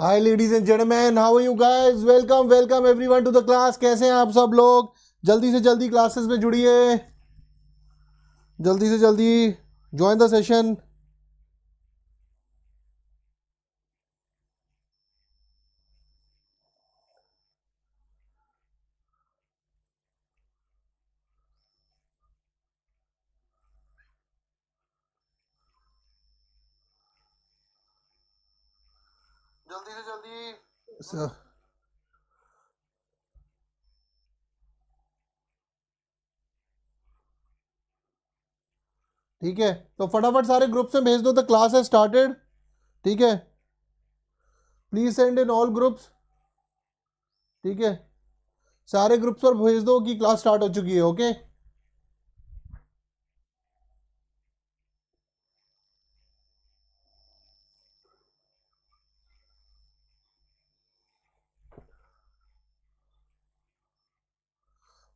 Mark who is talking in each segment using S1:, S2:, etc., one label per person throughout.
S1: Hi ladies and gentleman how you guys welcome welcome everyone to the class कैसे हैं आप सब लोग जल्दी से जल्दी क्लासेस में जुड़िए जल्दी से जल्दी ज्वाइन द सेशन So. ठीक है तो फटाफट सारे ग्रुप्स में भेज दो द क्लास है स्टार्टेड ठीक है please send in all groups ठीक है सारे ग्रुप्स पर भेज दो कि क्लास स्टार्ट हो चुकी है okay okay?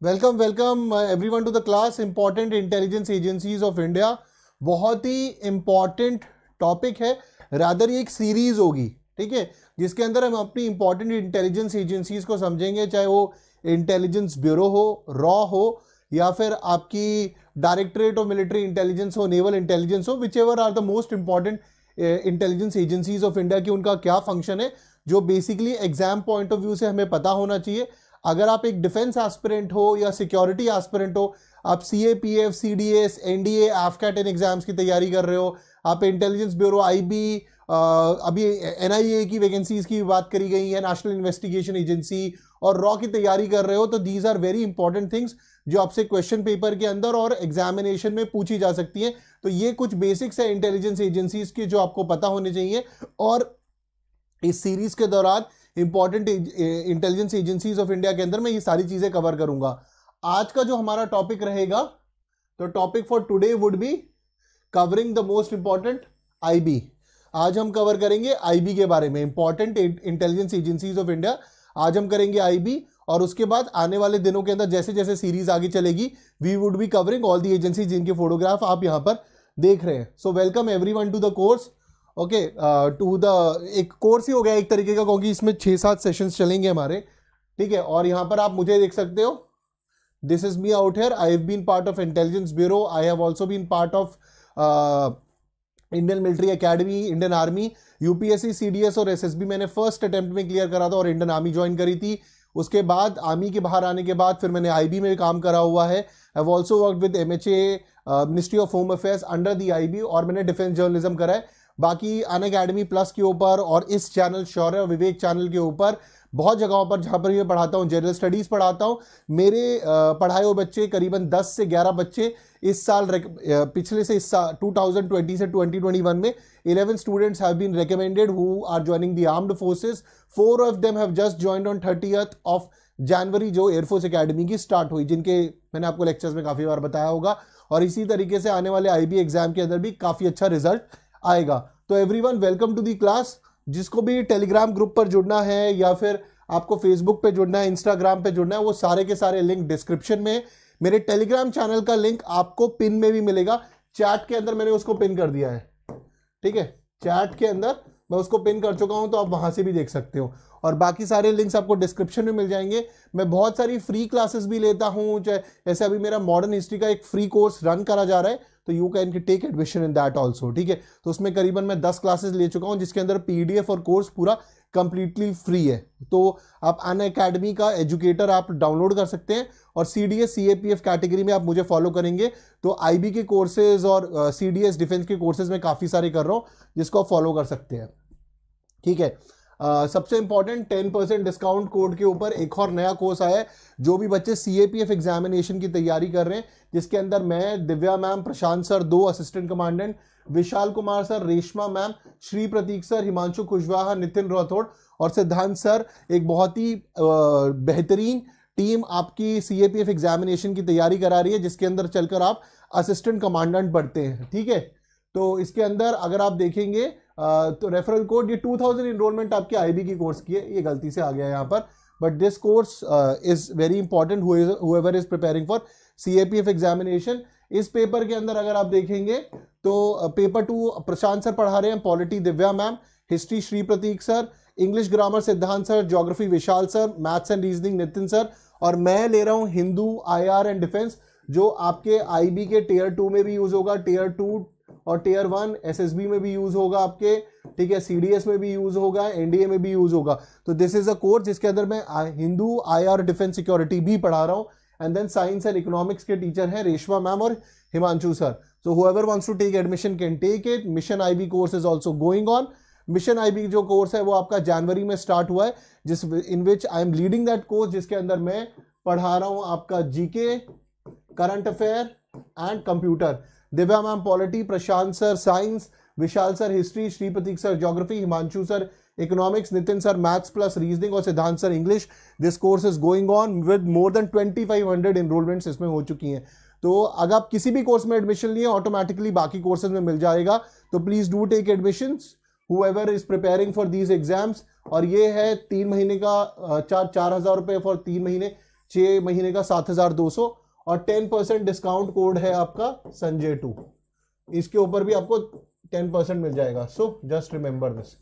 S1: Welcome welcome everyone to the class important intelligence agencies of India बहुत ही इम्पॉर्टेंट टॉपिक है रादर ये एक सीरीज होगी ठीक है जिसके अंदर हम अपनी इंपॉर्टेंट इंटेलिजेंस एजेंसीज को समझेंगे चाहे वो इंटेलिजेंस ब्यूरो हो रॉ हो या फिर आपकी डायरेक्टरेट ऑफ मिलिट्री इंटेलिजेंस हो नेवल इंटेलिजेंस हो which ever are the most important intelligence agencies of India की उनका क्या फंक्शन है जो basically exam point of view से हमें पता होना चाहिए अगर आप एक डिफेंस एस्पिरेंट हो या सिक्योरिटी एस्पिरेंट हो आप C A P F C D S N D AFCAT इन एग्जाम्स की तैयारी कर रहे हो आप इंटेलिजेंस ब्यूरो आई बी अभी एन आई ए की वैकेंसीज की बात करी गई है नेशनल इन्वेस्टिगेशन एजेंसी और रॉ की तैयारी कर रहे हो तो these are very important things जो आपसे क्वेश्चन पेपर के अंदर और एग्जामिनेशन में पूछी जा सकती हैं तो ये कुछ बेसिक्स है इंटेलिजेंस एजेंसीज के जो आपको पता होने चाहिए और इस सीरीज के दौरान important intelligence agencies of India के अंदर मैं ये सारी चीज़ें कवर करूंगा आज का जो हमारा टॉपिक रहेगा तो topic for today would be covering the most important IB आज हम कवर करेंगे आईबी के बारे में important intelligence agencies of India आज हम करेंगे आईबी और उसके बाद आने वाले दिनों के अंदर जैसे जैसे सीरीज आगे चलेगी we would be covering all the agency जिनके फोटोग्राफ आप यहां पर देख रहे हैं so welcome every one to the course okay to the एक कोर्स ही हो गया एक तरीके का क्योंकि इसमें छः सात सेशंस चलेंगे हमारे ठीक है और यहाँ पर आप मुझे देख सकते हो this is me out here I have been part of intelligence bureau I have also been part of Indian military academy Indian army UPSC CDS और एसएसबी मैंने फर्स्ट अटैम्प्ट में क्लियर करा था और इंडियन आर्मी ज्वाइन करी थी उसके बाद आर्मी के बाहर आने के बाद फिर मैंने आईबी में काम करा हुआ है I have also work with M H A ministry of home affairs under the IB और मैंने डिफेंस जर्नलिज्म करा है बाकी अन अकेडमी प्लस के ऊपर और इस चैनल शौर्य और विवेक चैनल के ऊपर बहुत जगहों पर जहाँ पर मैं पढ़ाता हूँ जनरल स्टडीज़ पढ़ाता हूँ मेरे पढ़ाए हुए बच्चे करीबन 10 से 11 बच्चे इस साल पिछले से इस साल 2020 से 2021 में 11 students have been recommended who are joining the armed forces four of them have just joined on thirty of January जो एयरफोर्स अकेडमी की स्टार्ट हुई जिनके मैंने आपको लेक्चर्स में काफ़ी बार बताया होगा और इसी तरीके से आने वाले आई एग्ज़ाम के अंदर भी काफ़ी अच्छा रिजल्ट आएगा तो every one welcome to the class जिसको भी टेलीग्राम ग्रुप पर जुड़ना है या फिर आपको फेसबुक पे जुड़ना है इंस्टाग्राम पे जुड़ना है वो सारे के सारे लिंक डिस्क्रिप्शन में मेरे टेलीग्राम चैनल का लिंक आपको पिन में भी मिलेगा चैट के अंदर मैंने उसको पिन कर दिया है ठीक है चैट के अंदर मैं उसको पिन कर चुका हूं तो आप वहां से भी देख सकते हो और बाकी सारे लिंक्स आपको डिस्क्रिप्शन में मिल जाएंगे मैं बहुत सारी फ्री क्लासेस भी लेता हूं जैसे अभी मेरा मॉडर्न हिस्ट्री का एक फ्री कोर्स रन करा जा रहा है तो you can take admission in that also ठीक है तो उसमें करीबन मैं दस क्लासेस ले चुका हूँ जिसके अंदर पी और कोर्स पूरा कंप्लीटली फ्री है तो आप अन अकेडमी का एजुकेटर आप डाउनलोड कर सकते हैं और C D S C A P F category में आप मुझे फॉलो करेंगे तो आई बी के कोर्सेज और सी डी एस डिफेंस के कोर्सेज में काफ़ी सारे कर रहा हूँ जिसको आप फॉलो कर सकते हैं ठीक है सबसे important ten percent discount code के ऊपर एक और नया कोर्स आया है जो भी बच्चे C A P F examination की तैयारी कर रहे हैं जिसके अंदर मैं दिव्या मैम प्रशांत सर दो assistant commandant Vishal Kumar sir Reshma ma'am Shri Prateek sir Himanshu Kushwaha Nitin Rathore और सिद्धांत सर एक बहुत ही बेहतरीन टीम आपकी C A P F examination की तैयारी करा रही है जिसके अंदर चलकर आप असिस्टेंट कमांडेंट बढ़ते हैं ठीक है तो इसके अंदर अगर आप देखेंगे तो रेफरल कोड ये 2000 इनरोलमेंट आपके आईबी की कोर्स की है ये गलती से आ गया है यहाँ पर but this course is very important whoever is preparing for C A P F examination इस पेपर के अंदर अगर आप देखेंगे तो पेपर टू प्रशांत सर पढ़ा रहे हैं polity Divya ma'am history Shri Prateek sir English grammar Siddhant sir geography Vishal sir maths and reasoning Nitin sir और मैं ले रहा हूँ हिंदू आर एंड डिफेंस जो आपके बी के टेयर टू में भी यूज होगा टेयर टू और टीयर वन एस में भी यूज होगा आपके ठीक है सी में भी यूज होगा एनडीए में भी यूज होगा तो दिस इज अ कोर्स जिसके अंदर मैं हिंदू आईआर डिफेंस सिक्योरिटी भी पढ़ा रहा हूँ and then science and economics के टीचर हैं रेशमा मैम और Himanshu sir so whoever wants to take admission can take it mission IB course is also going on mission IB जो कोर्स है वो आपका जनवरी में स्टार्ट हुआ है जिस in which I am leading that course जिसके अंदर मैं पढ़ा रहा हूँ आपका GK current affair and computer Divya ma'am polity Prashant sir science Vishal sir history Shri Prateek sir geography Himanshu sir economics Nitin sir maths plus reasoning और Siddhant sir English this course is going on with more than 2500 enrolments इसमें हो चुकी हैं तो अगर आप किसी भी कोर्स में एडमिशन लिए ऑटोमेटिकली बाकी कोर्सेज में मिल जाएगा तो please do take admission whoever is preparing for these exams और ये है तीन महीने का चार चार हज़ार रुपये फॉर तीन महीने छः महीने का सात हज़ार दो सौ और टेन परसेंट डिस्काउंट कोड है आपका संजय टू इसके ऊपर भी आपको टेन परसेंट मिल जाएगा सो जस्ट रिमेंबर दिस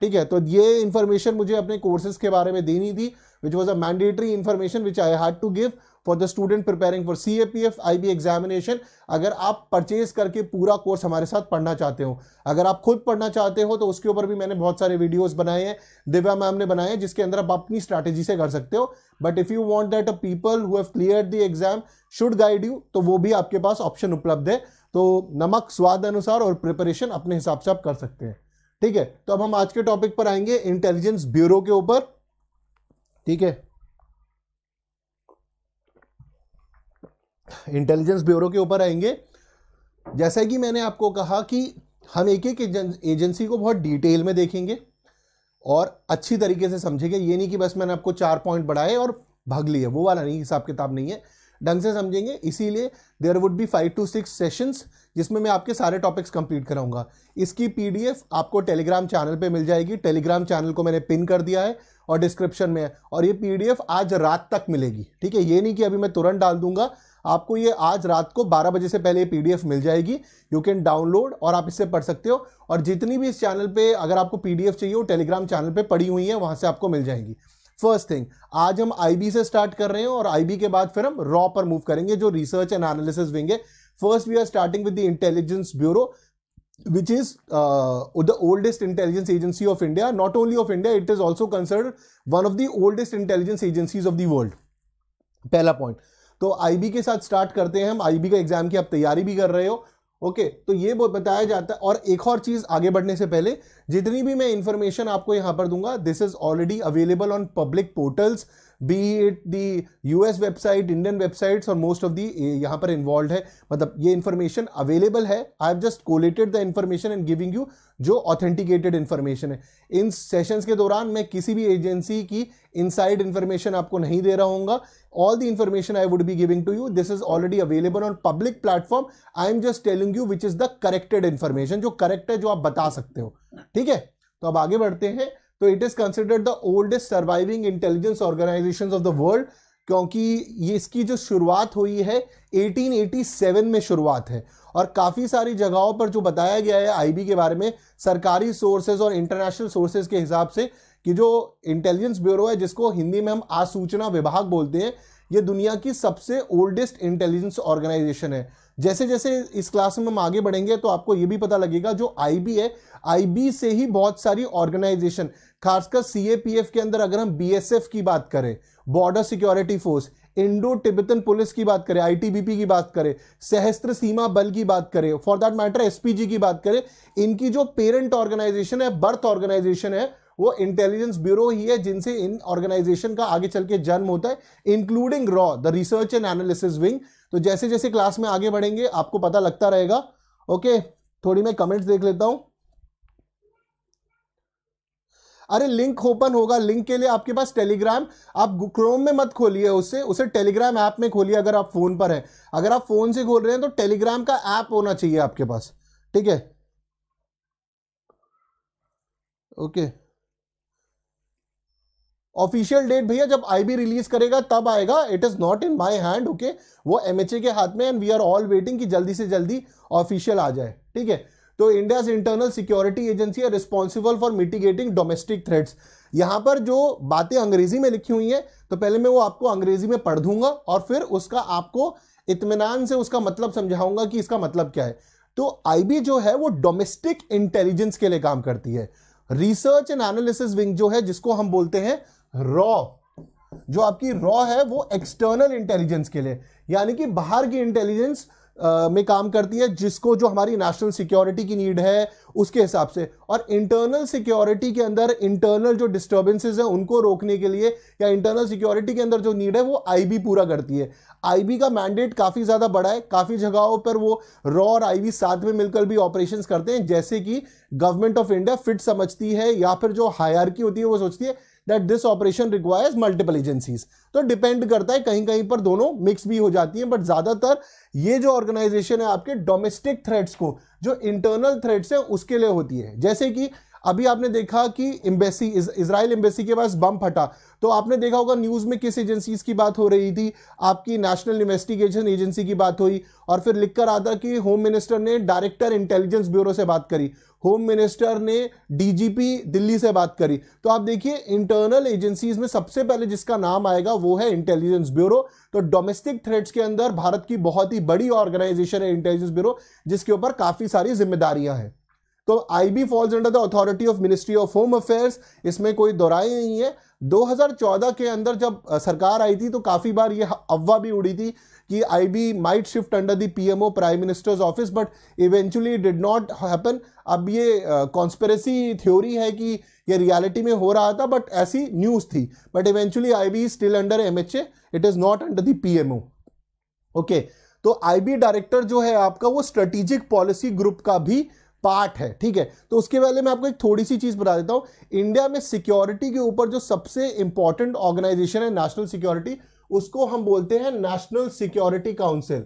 S1: ठीक है तो ये इन्फॉर्मेशन मुझे अपने कोर्सेज के बारे में देनी थी which was a mandatory information which I had to give for the student preparing for C A P F I B examination अगर आप परचेज करके पूरा कोर्स हमारे साथ पढ़ना चाहते हो अगर आप खुद पढ़ना चाहते हो तो उसके ऊपर भी मैंने बहुत सारे वीडियोज बनाए हैं दिव्या मैम ने बनाए हैं जिसके अंदर आप अपनी स्ट्रैटेजी से कर सकते हो but if you want that a people who have clear the exam should guide you तो वो भी आपके पास ऑप्शन उपलब्ध है तो नमक स्वाद अनुसार और प्रिपरेशन अपने हिसाब से आप कर सकते हैं ठीक है तो अब हम आज के टॉपिक पर आएंगे इंटेलिजेंस ब्यूरो के ऊपर ठीक है इंटेलिजेंस ब्यूरो के ऊपर आएंगे जैसे कि मैंने आपको कहा कि हम एक एक एजेंसी को बहुत डिटेल में देखेंगे और अच्छी तरीके से समझेंगे ये नहीं कि बस मैंने आपको चार पॉइंट बढ़ाए और भाग लिए वो वाला नहीं हिसाब किताब नहीं है ढंग से समझेंगे इसीलिए there would be five to six sessions जिसमें मैं आपके सारे टॉपिक्स कंप्लीट कराऊंगा इसकी पीडीएफ आपको टेलीग्राम चैनल पे मिल जाएगी टेलीग्राम चैनल को मैंने पिन कर दिया है और डिस्क्रिप्शन में है और ये पीडीएफ आज रात तक मिलेगी ठीक है ये नहीं कि अभी मैं तुरंत डाल दूंगा आपको ये आज रात को 12 बजे से पहले ये पीडीएफ मिल जाएगी यू कैन डाउनलोड और आप इससे पढ़ सकते हो और जितनी भी इस चैनल पे अगर आपको पीडीएफ चाहिए वो टेलीग्राम चैनल पे पड़ी हुई है वहां से आपको मिल जाएगी फर्स्ट थिंग आज हम आई से स्टार्ट कर रहे हैं और आई के बाद फिर हम रॉ पर मूव करेंगे जो रिसर्च एंड एनालिसिस विंग है first we are starting with the intelligence bureau which is uh, the oldest intelligence agency of India. Not only of India, it is also considered one of the oldest intelligence agencies of the world. Pehla point. तो IB के साथ start करते हैं हम IB का exam की आप तैयारी भी कर रहे हो ओके तो ये बताया जाता है और एक और चीज़ आगे बढ़ने से पहले जितनी भी मैं इंफॉर्मेशन आपको यहां पर दूंगा this is already available on public portals be it the S website Indian websites और मोस्ट ऑफ दी यहाँ पर इन्वॉल्व है मतलब ये इन्फॉर्मेशन अवेलेबल है I have just collated the information and giving you जो ऑथेंटिकेटेड इन्फॉर्मेशन है in sessions के दौरान मैं किसी भी एजेंसी की इनसाइड इन्फॉर्मेशन आपको नहीं दे रहा हूँ all the information I would be giving to you this is already available on public platform I am just telling you which is the corrected information जो करेक्ट है जो आप बता सकते हो ठीक है तो अब आगे बढ़ते हैं तो it is considered the oldest surviving intelligence organisation of the world क्योंकि ये इसकी जो शुरुआत हुई है 1887 में शुरुआत है और काफ़ी सारी जगहों पर जो बताया गया है आईबी के बारे में सरकारी सोर्सेज और इंटरनेशनल सोर्सेज के हिसाब से कि जो इंटेलिजेंस ब्यूरो है जिसको हिंदी में हम आसूचना विभाग बोलते हैं ये दुनिया की सबसे ओल्डेस्ट इंटेलिजेंस ऑर्गेनाइजेशन है जैसे जैसे इस क्लास में हम आगे बढ़ेंगे तो आपको ये भी पता लगेगा जो आईबी है आईबी से ही बहुत सारी ऑर्गेनाइजेशन खासकर सीएपीएफ के अंदर अगर हम बीएसएफ की बात करें border security force Indo Tibetan police की बात करें आईटीबीपी की बात करें सहस्त्र सीमा बल की बात करें फॉर दैट मैटर एसपीजी की बात करें इनकी जो पेरेंट ऑर्गेनाइजेशन है बर्थ ऑर्गेनाइजेशन है वो इंटेलिजेंस ब्यूरो ही है जिनसे इन ऑर्गेनाइजेशन का आगे चल के जन्म होता है इंक्लूडिंग रॉ the research and analysis wing तो जैसे जैसे क्लास में आगे बढ़ेंगे आपको पता लगता रहेगा ओके थोड़ी मैं कमेंट्स देख लेता हूं अरे लिंक ओपन होगा लिंक के लिए आपके पास टेलीग्राम आप क्रोम में मत खोलिए उसे उसे टेलीग्राम ऐप में खोलिए अगर आप फोन पर है अगर आप फोन से खोल रहे हैं तो टेलीग्राम का ऐप होना चाहिए आपके पास ठीक है ओके okay. ऑफिशियल डेट भैया जब आईबी रिलीज करेगा तब आएगा it is not in my hand okay वो एमएचए के हाथ में and we are all waiting कि जल्दी से जल्दी ऑफिशियल आ जाए ठीक है तो India's internal security agency responsible for mitigating domestic threats यहां पर जो बातें अंग्रेजी में लिखी हुई है तो पहले मैं वो आपको अंग्रेजी में पढ़ दूंगा और फिर उसका आपको इतमान से उसका मतलब समझाऊंगा कि इसका मतलब क्या है तो आईबी जो है वो डोमेस्टिक इंटेलिजेंस के लिए काम करती है रिसर्च एंड एनालिसिस विंग जो है जिसको हम बोलते हैं रॉ जो आपकी रॉ है वो एक्सटर्नल इंटेलिजेंस के लिए यानी कि बाहर की इंटेलिजेंस में काम करती है जिसको जो हमारी नेशनल सिक्योरिटी की नीड है उसके हिसाब से और इंटरनल सिक्योरिटी के अंदर इंटरनल जो डिस्टर्बेंसेज हैं उनको रोकने के लिए या इंटरनल सिक्योरिटी के अंदर जो नीड है वो आईबी पूरा करती है आईबी का मैंडेट काफ़ी ज़्यादा बड़ा है काफ़ी जगहों पर वो रॉ और आई साथ में मिलकर भी ऑपरेशन करते हैं जैसे कि गवर्नमेंट ऑफ इंडिया फिट समझती है या फिर जो हायरकी होती है वो सोचती है that this operation requires multiple agencies तो डिपेंड करता है कहीं कहीं पर दोनों मिक्स भी हो जाती हैं बट ज़्यादातर ये जो ऑर्गेनाइजेशन है आपके डोमेस्टिक थ्रेड्स को जो इंटरनल थ्रेड्स हैं उसके लिए होती है जैसे कि अभी आपने देखा कि एम्बेसी इसराइल एम्बेसी के पास बम फटा तो आपने देखा होगा न्यूज़ में किस एजेंसीज की बात हो रही थी आपकी नेशनल इन्वेस्टिगेशन एजेंसी की बात हुई और फिर लिखकर आता कि होम मिनिस्टर ने डायरेक्टर इंटेलिजेंस ब्यूरो से बात करी होम मिनिस्टर ने डीजीपी दिल्ली से बात करी तो आप देखिए इंटरनल एजेंसीज में सबसे पहले जिसका नाम आएगा वो है इंटेलिजेंस ब्यूरो तो डोमेस्टिक थ्रेड्स के अंदर भारत की बहुत ही बड़ी ऑर्गेनाइजेशन है इंटेलिजेंस ब्यूरो जिसके ऊपर काफ़ी सारी जिम्मेदारियां हैं तो आई B falls under the authority of ministry of home affairs इसमें कोई दोराई नहीं है 2014 के अंदर जब सरकार आई थी तो काफ़ी बार ये अफवाह भी उड़ी थी कि IB might shift under the PMO prime minister's office but eventually did not happen अब ये कॉन्स्पेरेसी uh, थ्योरी है कि ये रियलिटी में हो रहा था बट ऐसी न्यूज़ थी but eventually I B still under M H A it is not under the P okay तो आई बी डायरेक्टर जो है आपका वो स्ट्रेटेजिक पॉलिसी ग्रुप का भी पार्ट है ठीक है तो उसके पहले मैं आपको एक थोड़ी सी चीज़ बता देता हूं इंडिया में सिक्योरिटी के ऊपर जो सबसे इंपॉर्टेंट ऑर्गेनाइजेशन है नेशनल सिक्योरिटी उसको हम बोलते हैं national security council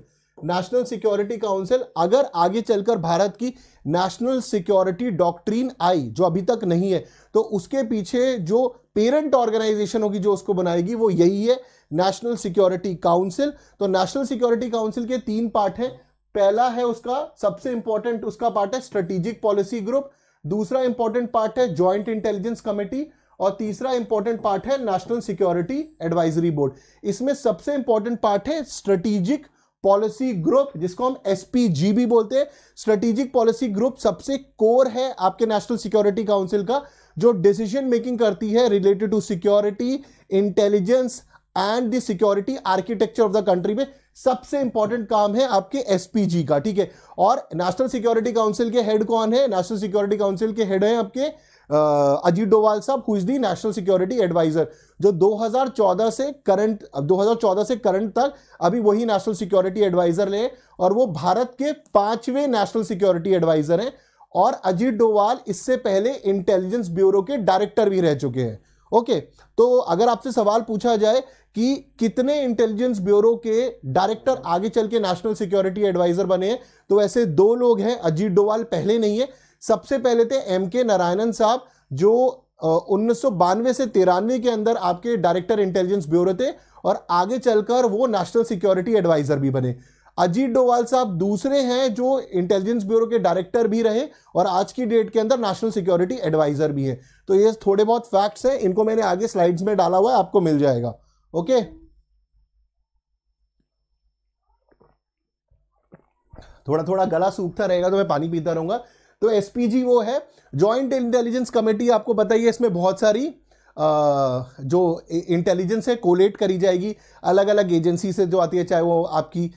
S1: national security council अगर आगे चलकर भारत की नेशनल सिक्योरिटी डॉक्ट्रीन आई जो अभी तक नहीं है तो उसके पीछे जो पेरेंट ऑर्गेनाइजेशन होगी जो उसको बनाएगी वो यही है नेशनल सिक्योरिटी काउंसिल तो नेशनल सिक्योरिटी काउंसिल के तीन पार्ट हैं पहला है उसका सबसे इंपॉर्टेंट उसका पार्ट है स्ट्रेटेजिक पॉलिसी ग्रुप दूसरा इंपॉर्टेंट पार्ट है ज्वाइंट इंटेलिजेंस कमेटी और तीसरा इंपॉर्टेंट पार्ट है नेशनल सिक्योरिटी एडवाइजरी बोर्ड इसमें सबसे इंपॉर्टेंट पार्ट है स्ट्रेटेजिक पॉलिसी ग्रुप जिसको हम एसपीजी भी बोलते हैं स्ट्रेटेजिक पॉलिसी ग्रुप सबसे कोर है आपके नेशनल सिक्योरिटी काउंसिल का जो डिसीजन मेकिंग करती है related to security intelligence and the security architecture of the country में सबसे इंपॉर्टेंट काम है आपके एसपीजी का ठीक है और नेशनल सिक्योरिटी काउंसिल के हेड कौन है नेशनल सिक्योरिटी काउंसिल के हेड हैं आपके अजीत डोवाल साहब who the national security adviser जो 2014 से करंट 2014 से करंट तक अभी वही नेशनल सिक्योरिटी एडवाइजर रहे और वो भारत के पांचवें नेशनल सिक्योरिटी एडवाइजर हैं और अजीत डोवाल इससे पहले इंटेलिजेंस ब्यूरो के डायरेक्टर भी रह चुके हैं ओके तो अगर आपसे सवाल पूछा जाए कि कितने इंटेलिजेंस ब्यूरो के डायरेक्टर आगे चल के नेशनल सिक्योरिटी एडवाइजर बने तो ऐसे दो लोग हैं अजीत डोवाल पहले नहीं है सबसे पहले थे एम के नारायणन साहब जो उन्नीस से तिरानवे के अंदर आपके डायरेक्टर इंटेलिजेंस ब्यूरो थे और आगे चलकर वो नेशनल सिक्योरिटी एडवाइजर भी बने अजीत डोवाल साहब दूसरे हैं जो इंटेलिजेंस ब्यूरो के डायरेक्टर भी रहे और आज की डेट के अंदर नेशनल सिक्योरिटी एडवाइजर भी है तो ये थोड़े बहुत फैक्ट्स हैं इनको मैंने आगे स्लाइड्स में डाला हुआ है आपको मिल जाएगा ओके थोड़ा थोड़ा गला सूखता रहेगा तो मैं पानी पीता रहूंगा तो एसपीजी वो है जॉइंट इंटेलिजेंस कमेटी आपको बताइए इसमें बहुत सारी आ, जो इंटेलिजेंस है कोलेट करी जाएगी अलग अलग एजेंसी से जो आती है चाहे वो आपकी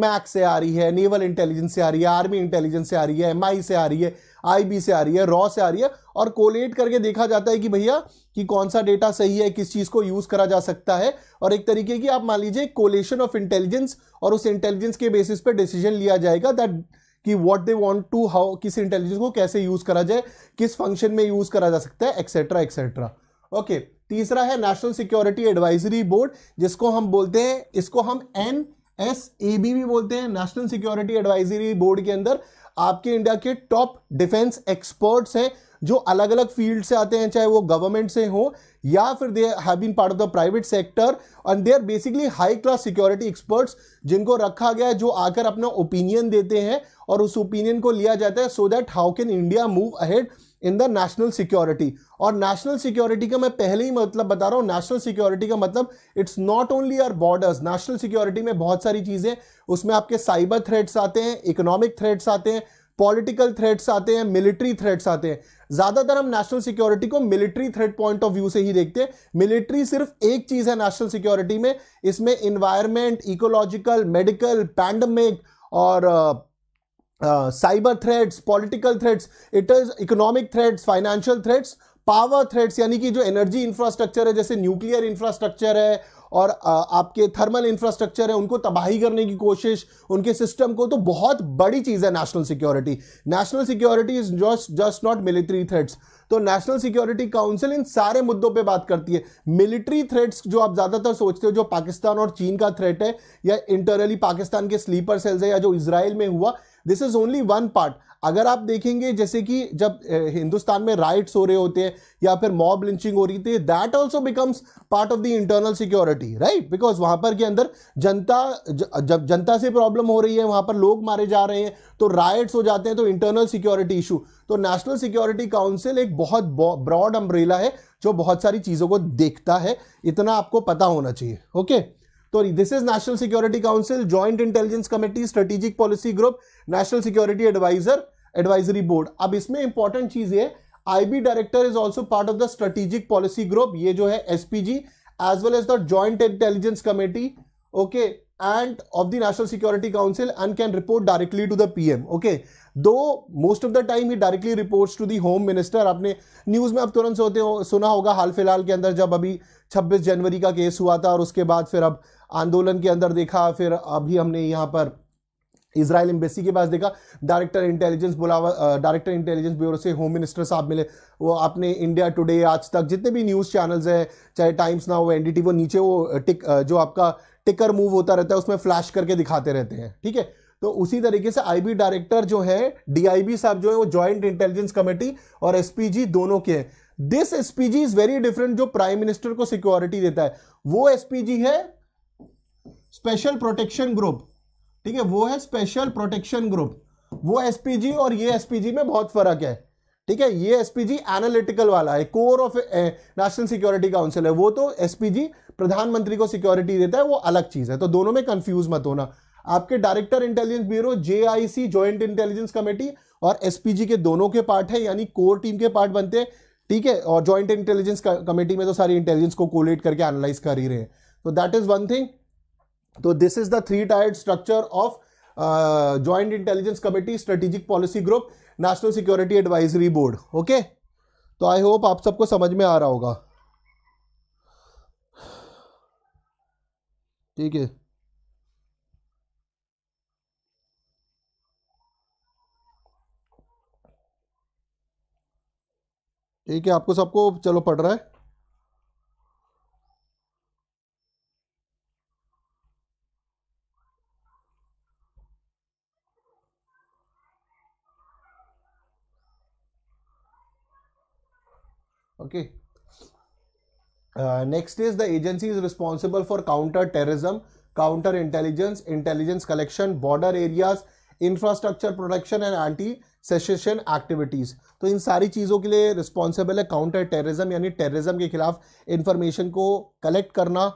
S1: मैक्स से आ रही है नेवल इंटेलिजेंस से आ रही है आर्मी इंटेलिजेंस से आ रही है एम से आ रही है आई बी से आ रही है रॉ से आ रही है और कोलेट करके देखा जाता है कि भैया कि कौन सा डेटा सही है किस चीज़ को यूज़ करा जा सकता है और एक तरीके की आप मान लीजिए कोलेशन ऑफ इंटेलिजेंस और उस इंटेलिजेंस के बेसिस पर डिसीजन लिया जाएगा दैट कि what they want to how किस इंटेलिजेंस को कैसे यूज़ करा जाए किस फंक्शन में यूज़ करा जा सकता है एक्सेट्रा एक्सेट्रा ओके तीसरा है नेशनल सिक्योरिटी एडवाइजरी बोर्ड जिसको हम बोलते हैं इसको हम एन एस ए बी भी बोलते हैं नेशनल सिक्योरिटी एडवाइजरी बोर्ड के अंदर आपके इंडिया के टॉप डिफेंस एक्सपर्ट्स हैं जो अलग अलग फील्ड से आते हैं चाहे वो गवर्नमेंट से हो या फिर they have been part of the private sector and they are basically high class security experts जिनको रखा गया है जो आकर अपना ओपिनियन देते हैं और उस ओपिनियन को लिया जाता है so that how can India move ahead in the national security और नेशनल सिक्योरिटी का मैं पहले ही मतलब बता रहा हूँ नेशनल सिक्योरिटी का मतलब it's not only our borders national security में बहुत सारी चीज़ें उसमें आपके साइबर थ्रेट्स आते हैं इकोनॉमिक थ्रेट्स आते हैं पॉलिटिकल थ्रेट्स आते हैं मिलिट्री थ्रेट्स आते हैं ज्यादातर हम नेशनल सिक्योरिटी को military threat point of view से ही देखते हैं मिलिट्री सिर्फ एक चीज है नेशनल सिक्योरिटी में इसमें इन्वायरमेंट इकोलॉजिकल मेडिकल पैंडमिक और uh, cyber threats political threats it is economic threats financial threats power threats यानी कि जो एनर्जी इंफ्रास्ट्रक्चर है जैसे न्यूक्लियर इंफ्रास्ट्रक्चर है और uh, आपके थर्मल इंफ्रास्ट्रक्चर है उनको तबाही करने की कोशिश उनके सिस्टम को तो बहुत बड़ी चीज़ है national security national security is just just not military threats तो नेशनल सिक्योरिटी काउंसिल इन सारे मुद्दों पे बात करती है मिलिट्री थ्रेट्स जो आप ज़्यादातर सोचते हो जो पाकिस्तान और चीन का थ्रेट है या इंटरनली पाकिस्तान के स्लीपर सेल्स है या जो इसराइल में हुआ this is only one part अगर आप देखेंगे जैसे कि जब हिंदुस्तान में राइट्स हो रहे होते हैं या फिर मॉब लिंचिंग हो रही थी that also becomes part of the internal security right because वहां पर के अंदर जनता जब जनता से प्रॉब्लम हो रही है वहां पर लोग मारे जा रहे हैं तो राइट्स हो जाते हैं तो इंटरनल सिक्योरिटी इशू तो नेशनल सिक्योरिटी काउंसिल एक बहुत ब्रॉड अम्ब्रेला है जो बहुत सारी चीज़ों को देखता है इतना आपको पता होना चाहिए ओके okay? तो this is national security council joint intelligence committee strategic policy group national security adviser advisory board अब इसमें इंपॉर्टेंट चीज ये IB director is also part of the strategic policy group ये जो है SPG as well as the joint intelligence committee okay and of the national security council and can report directly to the PM Okay. Though most of the time he directly reports to the home minister आपने news में अब तुरंत सोते हो सुना होगा हाल फिलहाल के अंदर जब अभी 26 जनवरी का केस हुआ था और उसके बाद फिर अब आंदोलन के अंदर देखा फिर अभी हमने यहाँ पर इसराइल एम्बेसी के पास देखा डायरेक्टर इंटेलिजेंस बुलावा डायरेक्टर इंटेलिजेंस ब्यूरो से होम मिनिस्टर साहब मिले वो आपने इंडिया टुडे आज तक जितने भी न्यूज़ चैनल्स हैं चाहे टाइम्स ना हो एन वो नीचे वो टिक जो आपका टिकर मूव होता रहता है उसमें फ्लैश करके दिखाते रहते हैं ठीक है तो उसी तरीके से आईबी डायरेक्टर जो है डीआईबी साहब जो है वो ज्वाइंट इंटेलिजेंस कमेटी और एसपीजी दोनों के हैं this SPG is very different जो प्राइम मिनिस्टर को सिक्योरिटी देता है वो एसपीजी है स्पेशल प्रोटेक्शन ग्रुप ठीक है वो है स्पेशल प्रोटेक्शन ग्रुप वो एसपीजी और ये एसपीजी में बहुत फर्क है ठीक है ये एसपीजी एनालिटिकल वाला है core of national security council है वो तो एसपीजी प्रधानमंत्री को सिक्योरिटी देता है वो अलग चीज है तो दोनों में कंफ्यूज मत होना आपके director intelligence bureau J joint intelligence committee और एसपीजी के दोनों के पार्ट है यानी कोर टीम के पार्ट बनते हैं ठीक है और ज्वाइंट इंटेलिजेंस कमेटी में तो सारी इंटेलिजेंस को कोलेट करके एनालाइज कर ही रहे हैं तो दैट इज वन थिंग तो this is the three tiered structure of joint intelligence committee strategic policy group national security advisory board okay तो आई होप आप सबको समझ में आ रहा होगा ठीक है ठीक है आपको सबको चलो पढ़ रहा है okay next is the agency is responsible for counter terrorism counter intelligence intelligence collection border areas infrastructure protection and anti secession activities तो इन सारी चीज़ों के लिए रिस्पॉन्सिबल है काउंटर टेररिज्म यानी टेररिज्म के खिलाफ इंफॉर्मेशन को कलेक्ट करना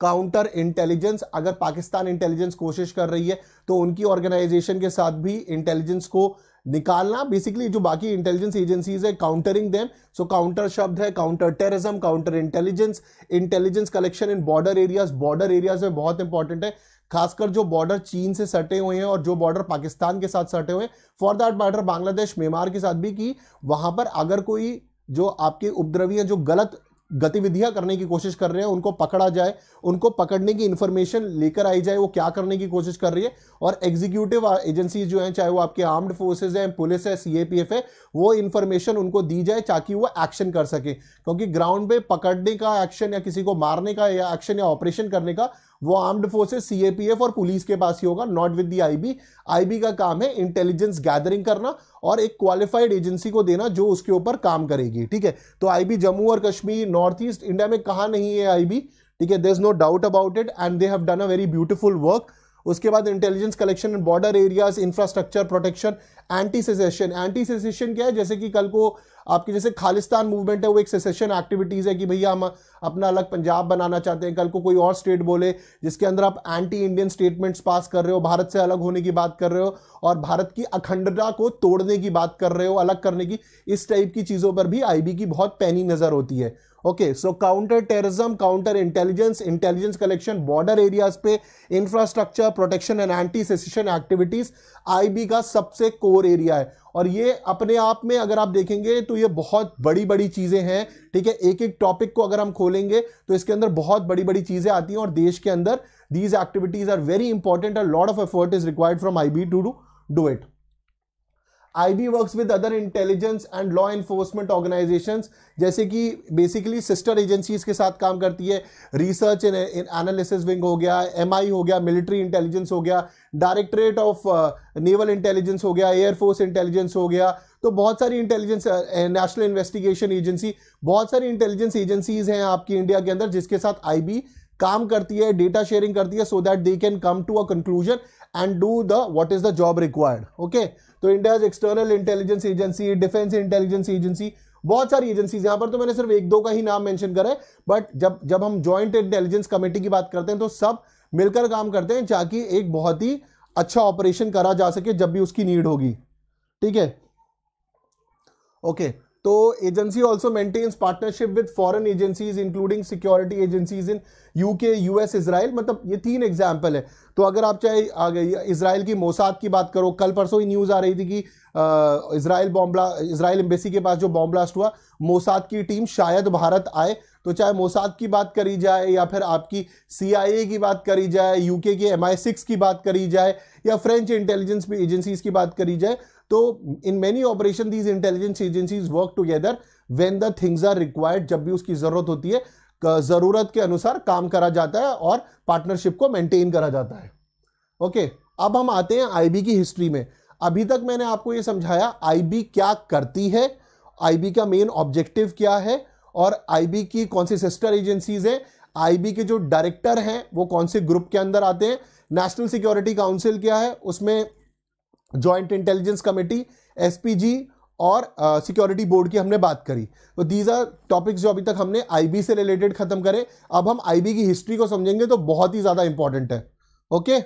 S1: काउंटर इंटेलिजेंस अगर पाकिस्तान इंटेलिजेंस कोशिश कर रही है तो उनकी ऑर्गेनाइजेशन के साथ भी इंटेलिजेंस को निकालना बेसिकली जो बाकी इंटेलिजेंस एजेंसीज है काउंटरिंग देम सो काउंटर शब्द है counter terrorism counter intelligence intelligence collection in border areas border areas में बहुत इंपॉर्टेंट है खासकर जो बॉर्डर चीन से सटे हुए हैं और जो बॉर्डर पाकिस्तान के साथ सटे हुए हैं for that matter Bangladesh Myanmar के साथ भी कि वहां पर अगर कोई जो आपके उपद्रवी हैं जो गलत गतिविधियां करने की कोशिश कर रहे हैं उनको पकड़ा जाए उनको पकड़ने की इंफॉर्मेशन लेकर आई जाए वो क्या करने की कोशिश कर रही है और एग्जीक्यूटिव एजेंसी जो हैं चाहे वो आपके आर्म्ड फोर्सेज हैं पुलिस है सीएपीएफ है वो इन्फॉर्मेशन उनको दी जाए ताकि वो एक्शन कर सके क्योंकि ग्राउंड पे पकड़ने का एक्शन या किसी को मारने का या एक्शन या ऑपरेशन करने का वो आर्म्ड फोर्सेस सीएपीएफ और पुलिस के पास ही होगा not with the IB IB का काम है इंटेलिजेंस गैदरिंग करना और एक क्वालिफाइड एजेंसी को देना जो उसके ऊपर काम करेगी ठीक है तो आईबी जम्मू और कश्मीर नॉर्थ ईस्ट इंडिया में कहा नहीं है आईबी ठीक है there is no doubt about it and they have done a very beautiful work उसके बाद intelligence collection in border areas infrastructure protection anti secession anti secession क्या है जैसे कि कल को आपके जैसे खालिस्तान मूवमेंट है वो एक सेसेशन एक्टिविटीज़ है कि भैया हम अपना अलग पंजाब बनाना चाहते हैं कल को कोई और स्टेट बोले जिसके अंदर आप एंटी इंडियन स्टेटमेंट्स पास कर रहे हो भारत से अलग होने की बात कर रहे हो और भारत की अखंडता को तोड़ने की बात कर रहे हो अलग करने की इस टाइप की चीज़ों पर भी आईबी की बहुत पैनी नज़र होती है okay so counter terrorism counter intelligence intelligence collection border areas पे infrastructure protection and anti secession activities IB का सबसे कोर एरिया है और ये अपने आप में अगर आप देखेंगे तो ये बहुत बड़ी बड़ी चीज़ें हैं ठीक है एक एक टॉपिक को अगर हम खोलेंगे तो इसके अंदर बहुत बड़ी बड़ी चीज़ें आती हैं और देश के अंदर these activities are very important और lot of effort is required from I B to do do it IB works with other intelligence and law enforcement organisations जैसे कि बेसिकली सिस्टर एजेंसीज के साथ काम करती है रिसर्च एंड एनालिसिस विंग हो गया एमआई हो गया मिलिट्री इंटेलिजेंस हो गया डायरेक्टरेट ऑफ नेवल इंटेलिजेंस हो गया एयरफोर्स इंटेलिजेंस हो गया तो बहुत सारी इंटेलिजेंस नेशनल इन्वेस्टिगेशन एजेंसी बहुत सारी इंटेलिजेंस एजेंसीज हैं आपकी इंडिया के अंदर जिसके साथ बी काम करती है डेटा शेयरिंग करती है so that they can come to a conclusion and do the what is the job required okay तो India's external intelligence agency defence intelligence agency बहुत सारी एजेंसीज यहां पर तो मैंने सिर्फ एक दो का ही नाम मेंशन करा है बट जब जब हम ज्वाइंट इंटेलिजेंस कमेटी की बात करते हैं तो सब मिलकर काम करते हैं ताकि एक बहुत ही अच्छा ऑपरेशन करा जा सके जब भी उसकी नीड होगी ठीक है ओके तो agency also maintains partnership with foreign agencies including security agencies in UK US Israel मतलब ये तीन एग्जाम्पल है तो अगर आप चाहे इसराइल की मोसाद की बात करो कल परसों ही न्यूज़ आ रही थी कि इसराइल बॉम्बला इसराइल एम्बेसी के पास जो बॉम्ब्लास्ट हुआ मोसाद की टीम शायद भारत आए तो चाहे मोसाद की बात करी जाए या फिर आपकी सीआईए की बात करी जाए यूके के एम आई सिक्स की बात करी जाए या फ्रेंच इंटेलिजेंस एजेंसीज की बात करी जाए तो in many operation these intelligence agencies work together when the things are required जब भी उसकी जरूरत होती है जरूरत के अनुसार काम करा जाता है और पार्टनरशिप को मेंटेन करा जाता है ओके okay, अब हम आते हैं आईबी की हिस्ट्री में अभी तक मैंने आपको यह समझाया आईबी क्या करती है आईबी का मेन ऑब्जेक्टिव क्या है और आईबी की कौन सी सिस्टर एजेंसीज हैं आईबी के जो डायरेक्टर हैं वो कौन से ग्रुप के अंदर आते हैं नेशनल सिक्योरिटी काउंसिल क्या है उसमें ज्वाइंट इंटेलिजेंस कमेटी एस और सिक्योरिटी uh, बोर्ड की हमने बात करी तो दीज आर टॉपिक्स जो अभी तक हमने आईबी से रिलेटेड खत्म करे अब हम आईबी की हिस्ट्री को समझेंगे तो बहुत ही ज़्यादा इंपॉर्टेंट है ओके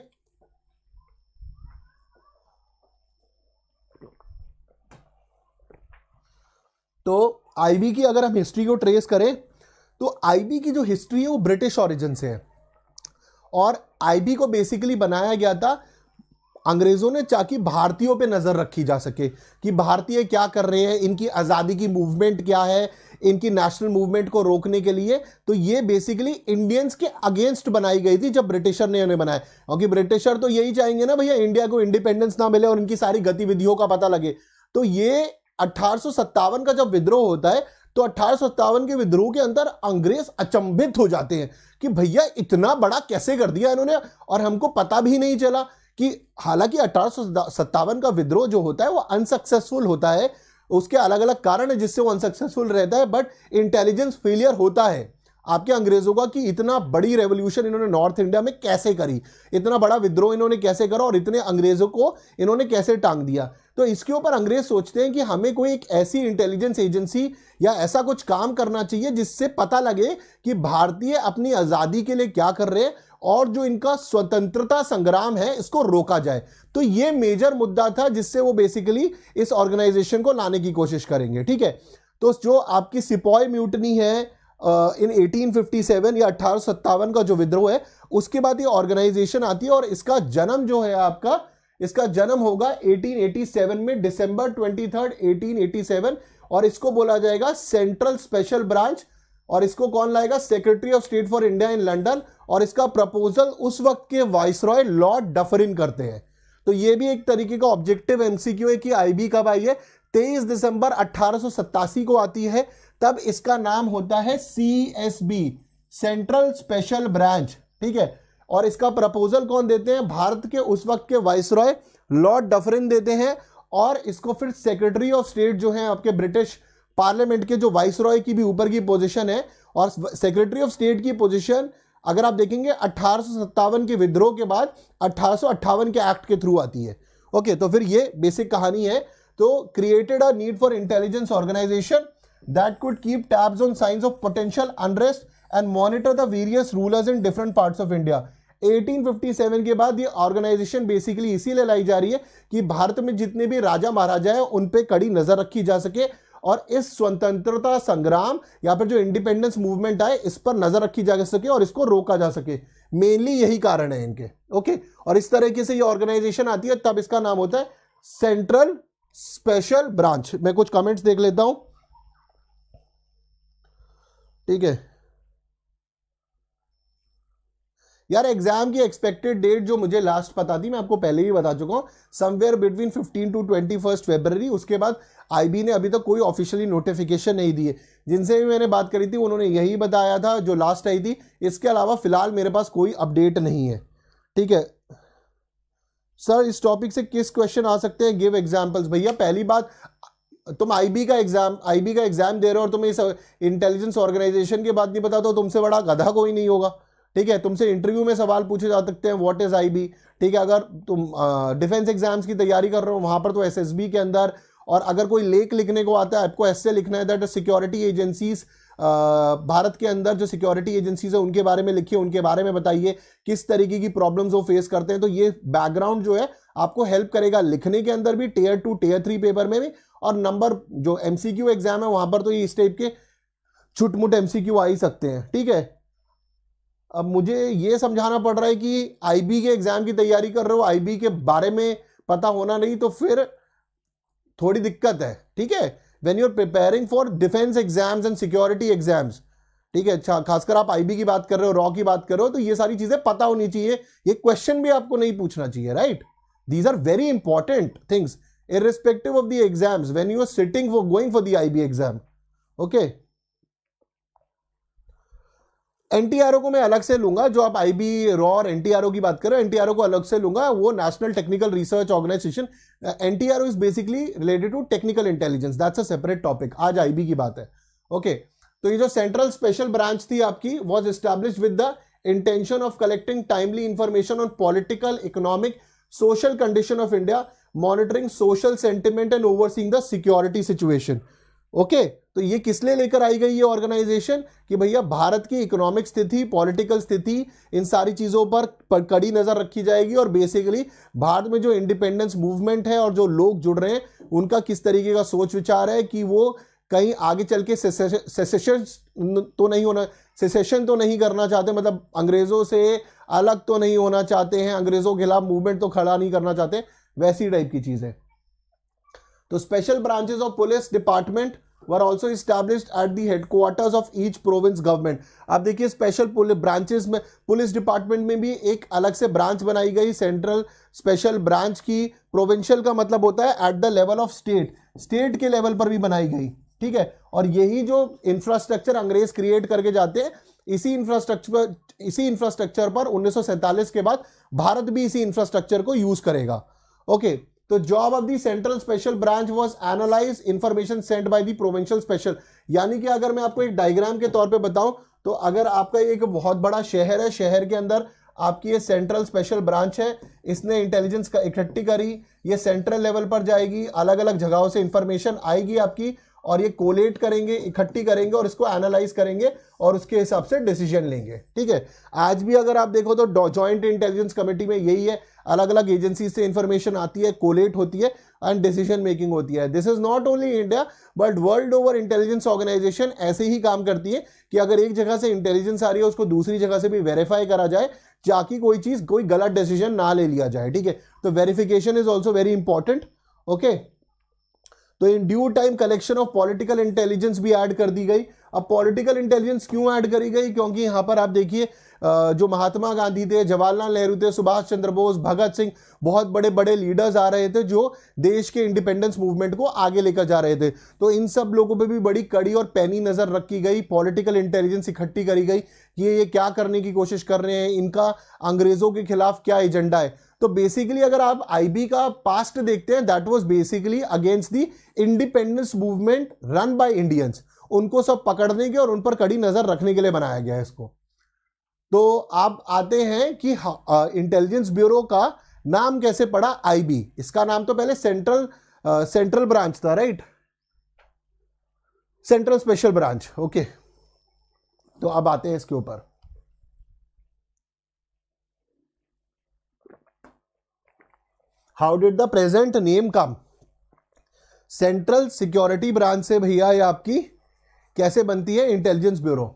S1: तो आईबी की अगर हम हिस्ट्री को ट्रेस करें तो आईबी की जो हिस्ट्री है वो ब्रिटिश ऑरिजिन से है और आईबी को बेसिकली बनाया गया था अंग्रेज़ों ने कि भारतीयों पे नज़र रखी जा सके कि भारतीय क्या कर रहे हैं इनकी आज़ादी की मूवमेंट क्या है इनकी नेशनल मूवमेंट को रोकने के लिए तो ये बेसिकली इंडियंस के अगेंस्ट बनाई गई थी जब ब्रिटिशर ने उन्हें बनाया क्योंकि ब्रिटिशर तो यही चाहेंगे ना भैया इंडिया को इंडिपेंडेंस ना मिले और इनकी सारी गतिविधियों का पता लगे तो ये अट्ठारह का जब विद्रोह होता है तो अट्ठारह के विद्रोह के अंदर अंग्रेज अचंभित हो जाते हैं कि भैया इतना बड़ा कैसे कर दिया इन्होंने और हमको पता भी नहीं चला कि हालांकि अठारह का विद्रोह जो होता है वो अनसक्सेसफुल होता है उसके अलग अलग कारण है जिससे वो अनसक्सेसफुल रहता है बट इंटेलिजेंस फेलियर होता है आपके अंग्रेजों का कि इतना बड़ी रेवोल्यूशन इन्होंने नॉर्थ इंडिया में कैसे करी इतना बड़ा विद्रोह इन्होंने कैसे करा और इतने अंग्रेजों को इन्होंने कैसे टांग दिया तो इसके ऊपर अंग्रेज सोचते हैं कि हमें कोई एक ऐसी इंटेलिजेंस एजेंसी या ऐसा कुछ काम करना चाहिए जिससे पता लगे कि भारतीय अपनी आज़ादी के लिए क्या कर रहे हैं और जो इनका स्वतंत्रता संग्राम है इसको रोका जाए तो ये मेजर मुद्दा था जिससे वो बेसिकली इस ऑर्गेनाइजेशन को लाने की कोशिश करेंगे ठीक है तो जो आपकी सिपॉय म्यूटनी है इन uh, 1857 या अठारह का जो विद्रोह है उसके बाद ये ऑर्गेनाइजेशन आती है और इसका जन्म जो है आपका इसका जन्म होगा 1887 में दिसंबर 23 1887 और इसको बोला जाएगा सेंट्रल स्पेशल ब्रांच और इसको कौन लाएगा secretary of state for India in London और इसका प्रपोजल उस वक्त के वाइस रॉय लॉर्ड डफरिन करते हैं तो ये भी एक तरीके का ऑब्जेक्टिव एमसीक्यू है कि आईबी कब आई है तेईस दिसंबर अट्ठारह को आती है तब इसका नाम होता है सी सेंट्रल स्पेशल ब्रांच ठीक है और इसका प्रपोजल कौन देते हैं भारत के उस वक्त के रॉय लॉर्ड डफरिन देते हैं और इसको फिर सेक्रेटरी ऑफ स्टेट जो है आपके ब्रिटिश पार्लियामेंट के जो वाइस रॉय की भी ऊपर की पोजीशन है और सेक्रेटरी ऑफ स्टेट की पोजीशन अगर आप देखेंगे अट्ठारह के विद्रोह के बाद अट्ठारह के एक्ट के थ्रू आती है ओके okay, तो फिर ये बेसिक कहानी है तो created a need for intelligence organisation that could keep tabs on signs of potential unrest and monitor the various rulers in different parts of India 1857 के बाद ये ऑर्गेनाइजेशन बेसिकली इसीलिए लाई जा रही है कि भारत में जितने भी राजा महाराजा हैं उन पे कड़ी नजर रखी जा सके और इस स्वतंत्रता संग्राम या फिर जो इंडिपेंडेंस मूवमेंट आए इस पर नजर रखी जा सके और इसको रोका जा सके मेनली यही कारण है इनके ओके और इस तरीके से ये ऑर्गेनाइजेशन आती है तब इसका नाम होता है सेंट्रल स्पेशल ब्रांच मैं कुछ कमेंट्स देख लेता हूं ठीक है यार एग्जाम की एक्सपेक्टेड डेट जो मुझे लास्ट पता थी मैं आपको पहले ही बता चुका हूँ somewhere between fifteen to twenty first February उसके बाद आईबी ने अभी तक तो कोई ऑफिशियली नोटिफिकेशन नहीं दिए जिनसे भी मैंने बात करी थी उन्होंने यही बताया था जो लास्ट आई थी इसके अलावा फिलहाल मेरे पास कोई अपडेट नहीं है ठीक है सर इस टॉपिक से किस क्वेश्चन आ सकते हैं गिव एग्जाम्पल्स भैया पहली बात तुम आईबी का एग्जाम आईबी का एग्जाम दे रहे हो और तुम्हें इस इंटेलिजेंस ऑर्गेनाइजेशन के बात नहीं पता तो तुमसे बड़ा गधा कोई नहीं होगा ठीक है तुमसे इंटरव्यू में सवाल पूछे जा सकते हैं व्हाट इज़ आई बी ठीक है अगर तुम डिफेंस एग्जाम्स की तैयारी कर रहे हो वहां पर तो एस एस बी के अंदर और अगर कोई लेख लिखने को आता है आपको एस लिखना है दैट सिक्योरिटी एजेंसीज़ भारत के अंदर जो सिक्योरिटी एजेंसीज है उनके बारे में लिखिए उनके बारे में बताइए किस तरीके की प्रॉब्लम्स वो फेस करते हैं तो ये बैकग्राउंड जो है आपको हेल्प करेगा लिखने के अंदर भी tier two tier three paper में भी और नंबर जो एमसीक्यू एग्जाम है वहां पर तो ये इस टाइप के छुटमुट एमसीक्यू आ ही सकते हैं ठीक है अब मुझे ये समझाना पड़ रहा है कि आईबी के एग्ज़ाम की तैयारी कर रहे हो आईबी के बारे में पता होना नहीं तो फिर थोड़ी दिक्कत है ठीक है when you are preparing for defence exams and security exams ठीक है अच्छा खासकर आप आईबी की बात कर रहे हो रॉ की बात कर रहे हो तो ये सारी चीज़ें पता होनी चाहिए ये क्वेश्चन भी आपको नहीं पूछना चाहिए right these are very important things of the exams when you are sitting for going for the I B exam okay NTRO को मैं अलग से लूंगा जो आप आईबी रॉ और एनटीआरओ की बात कर रहे हो एनटीआरओ को अलग से लूंगा वो national technical research organisation NTRO is basically related to technical intelligence that's a separate topic आज आईबी की बात है ओके okay, तो ये जो सेंट्रल स्पेशल ब्रांच थी आपकी was establish with the intention of collecting timely information on political economic social condition of India monitoring social sentiment and overseeing the security situation okay तो ये किस लिए लेकर आई गई ये ऑर्गेनाइजेशन कि भैया भारत की इकोनॉमिक स्थिति पॉलिटिकल स्थिति इन सारी चीज़ों पर, कड़ी नज़र रखी जाएगी और बेसिकली भारत में जो इंडिपेंडेंस मूवमेंट है और जो लोग जुड़ रहे हैं उनका किस तरीके का सोच विचार है कि वो कहीं आगे चल के सेसेशन तो नहीं होना सेसेशन तो नहीं करना चाहते मतलब अंग्रेज़ों से अलग तो नहीं होना चाहते हैं अंग्रेज़ों के खिलाफ मूवमेंट तो खड़ा नहीं करना चाहते वैसी टाइप की चीज़ है तो special branches of police department were also established at the headquarters of each province government आप देखिए स्पेशल ब्रांचेस में पुलिस डिपार्टमेंट में भी एक अलग से ब्रांच बनाई गई सेंट्रल स्पेशल ब्रांच की प्रोविंशियल का मतलब होता है at the level of state state के लेवल पर भी बनाई गई ठीक है और यही जो इंफ्रास्ट्रक्चर अंग्रेज क्रिएट करके जाते हैं इसी इंफ्रास्ट्रक्चर पर इसी इंफ्रास्ट्रक्चर पर उन्नीस के बाद भारत भी इसी इंफ्रास्ट्रक्चर को यूज करेगा ओके okay. तो job of the central special branch was analyse information sent by the provincial special यानी कि अगर मैं आपको एक डायग्राम के तौर पर बताऊं तो अगर आपका एक बहुत बड़ा शहर है शहर के अंदर आपकी ये सेंट्रल स्पेशल ब्रांच है इसने इंटेलिजेंस का इकट्ठी करी ये सेंट्रल लेवल पर जाएगी अलग अलग जगहों से इंफॉर्मेशन आएगी आपकी और ये कोलेट करेंगे इकट्ठी करेंगे और इसको एनालाइज करेंगे और उसके हिसाब से डिसीजन लेंगे ठीक है आज भी अगर आप देखो तो जॉइंट इंटेलिजेंस कमेटी में यही है अलग अलग एजेंसी से इंफॉर्मेशन आती है कोलेट होती है एंड डिसीजन मेकिंग होती है this is not only India but world over intelligence organisation ऐसे ही काम करती है कि अगर एक जगह से इंटेलिजेंस आ रही है उसको दूसरी जगह से भी वेरीफाई करा जाए ताकि कोई चीज़ कोई गलत डिसीजन ना ले लिया जाए ठीक है तो verification is also very important okay तो in due time collection of political intelligence भी ऐड कर दी गई अब पॉलिटिकल इंटेलिजेंस क्यों ऐड करी गई क्योंकि यहां पर आप देखिए जो महात्मा गांधी थे जवाहरलाल नेहरू थे सुभाष चंद्र बोस भगत सिंह बहुत बड़े बड़े लीडर्स आ रहे थे जो देश के इंडिपेंडेंस मूवमेंट को आगे लेकर जा रहे थे तो इन सब लोगों पर भी बड़ी कड़ी और पैनी नज़र रखी गई पॉलिटिकल इंटेलिजेंस इकट्ठी करी गई कि ये क्या करने की कोशिश कर रहे हैं इनका अंग्रेज़ों के खिलाफ क्या एजेंडा है तो बेसिकली अगर आप आईबी का पास्ट देखते हैं that was basically against the independence movement run by Indians उनको सब पकड़ने के और उन पर कड़ी नजर रखने के लिए बनाया गया है इसको तो आप आते हैं कि इंटेलिजेंस ब्यूरो का नाम कैसे पड़ा आईबी इसका नाम तो पहले सेंट्रल सेंट्रल ब्रांच था right central special branch okay तो अब आते हैं इसके ऊपर how did the present name come central security branch से भैया ये आपकी कैसे बनती है इंटेलिजेंस ब्यूरो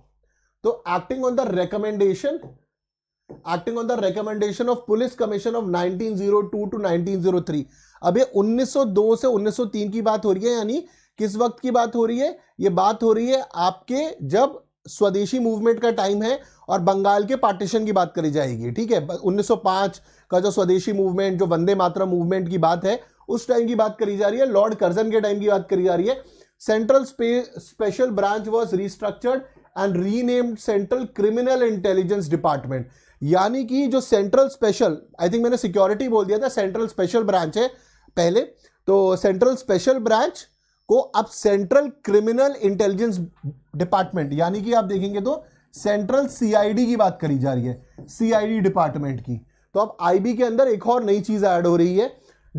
S1: तो acting on the recommendation acting on the recommendation of police commission of 1902 to 1903 अब ये 1902 से 1903 की बात हो रही है यानी किस वक्त की बात हो रही है ये बात हो रही है आपके जब स्वदेशी मूवमेंट का टाइम है और बंगाल के पार्टीशन की बात करी जाएगी ठीक है 1905 का जो स्वदेशी मूवमेंट जो वंदे मातरम मूवमेंट की बात है उस टाइम की बात करी जा रही है लॉर्ड कर्जन के टाइम की बात करी जा रही है central special branch was restructured and renamed central criminal intelligence department यानी कि जो सेंट्रल स्पेशल आई थिंक मैंने सिक्योरिटी बोल दिया था सेंट्रल स्पेशल ब्रांच है पहले तो सेंट्रल स्पेशल ब्रांच को अब सेंट्रल क्रिमिनल इंटेलिजेंस डिपार्टमेंट यानी कि आप देखेंगे तो सेंट्रल सीआईडी की बात करी जा रही है सीआईडी डिपार्टमेंट की तो अब आईबी के अंदर एक और नई चीज ऐड हो रही है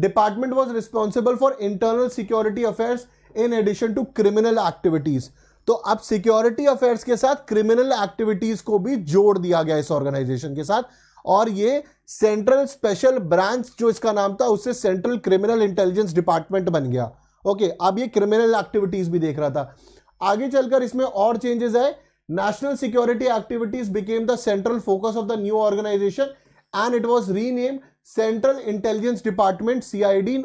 S1: department was responsible for internal security affairs in addition to criminal activities तो अब सिक्योरिटी अफेयर्स के साथ क्रिमिनल एक्टिविटीज को भी जोड़ दिया गया इस ऑर्गेनाइजेशन के साथ और ये सेंट्रल स्पेशल ब्रांच जो इसका नाम था उससे सेंट्रल क्रिमिनल इंटेलिजेंस डिपार्टमेंट बन गया ओके अब ये क्रिमिनल एक्टिविटीज भी देख रहा था आगे चलकर इसमें और चेंजेस आए national security activities became the central focus of the new organisation and it was rename central intelligence department C I D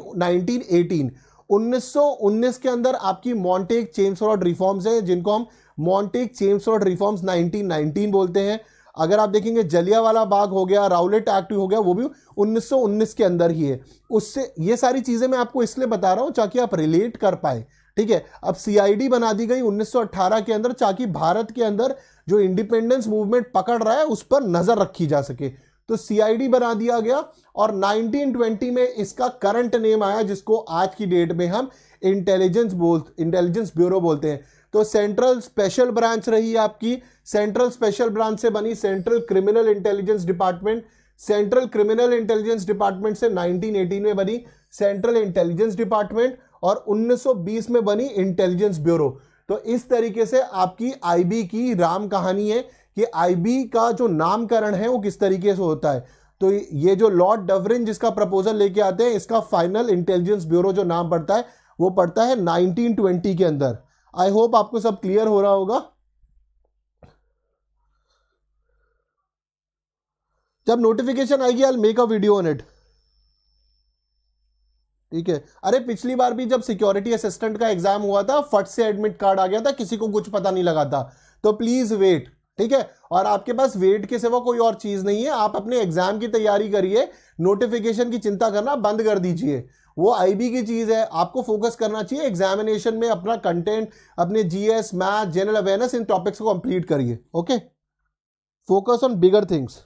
S1: 1919 के अंदर आपकी मॉन्टेक चेम्सफोर्ड रिफॉर्म्स हैं जिनको हम मॉन्टेक चेम्सफोर्ड रिफॉर्म्स 1919 बोलते हैं अगर आप देखेंगे जलियावाला बाग हो गया राउलेट एक्ट हो गया वो भी 1919 के अंदर ही है उससे ये सारी चीज़ें मैं आपको इसलिए बता रहा हूँ ताकि आप रिलेट कर पाए ठीक है अब सी बना दी गई उन्नीस के अंदर ताकि भारत के अंदर जो इंडिपेंडेंस मूवमेंट पकड़ रहा है उस पर नज़र रखी जा सके तो सीआईडी बना दिया गया और 1920 में इसका करंट नेम आया जिसको आज की डेट में हम इंटेलिजेंस बोल इंटेलिजेंस ब्यूरो बोलते हैं तो सेंट्रल स्पेशल ब्रांच रही आपकी सेंट्रल स्पेशल ब्रांच से बनी central criminal intelligence department central criminal intelligence department से 1918 में बनी सेंट्रल इंटेलिजेंस डिपार्टमेंट और 1920 में बनी इंटेलिजेंस ब्यूरो तो इस तरीके से आपकी आईबी की राम कहानी है कि आईबी का जो नामकरण है वो किस तरीके से होता है तो ये जो लॉर्ड डवरिन जिसका प्रपोजल लेके आते हैं इसका फाइनल इंटेलिजेंस ब्यूरो जो नाम पड़ता है वो पड़ता है 1920 के अंदर आई होप आपको सब क्लियर हो रहा होगा जब नोटिफिकेशन आएगी I make a video on it ठीक है अरे पिछली बार भी जब सिक्योरिटी असिस्टेंट का एग्जाम हुआ था फट से एडमिट कार्ड आ गया था किसी को कुछ पता नहीं लगा था तो प्लीज वेट ठीक है और आपके पास वेट के सिवा कोई और चीज़ नहीं है आप अपने एग्जाम की तैयारी करिए नोटिफिकेशन की चिंता करना बंद कर दीजिए वो आईबी की चीज़ है आपको फोकस करना चाहिए एग्जामिनेशन में अपना कंटेंट अपने जीएस मैथ जनरल अवेयरनेस इन टॉपिक्स को कंप्लीट करिए okay focus on bigger things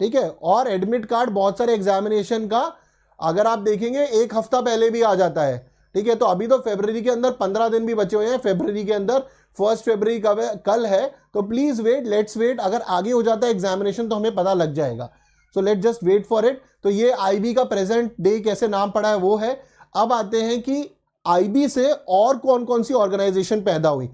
S1: ठीक है और एडमिट कार्ड बहुत सारे एग्जामिनेशन का अगर आप देखेंगे एक हफ्ता पहले भी आ जाता है ठीक है तो अभी तो फेब्रवरी के अंदर पंद्रह दिन भी बचे हुए हैं फेब्रवरी के अंदर फर्स्ट फेब्रवरी कब है कल है तो प्लीज़ वेट लेट्स वेट अगर आगे हो जाता है एग्जामिनेशन तो हमें पता लग जाएगा so let just wait for it तो ये आईबी का प्रेजेंट डे कैसे नाम पड़ा है वो है अब आते हैं कि आईबी से और कौन कौन सी ऑर्गेनाइजेशन पैदा हुई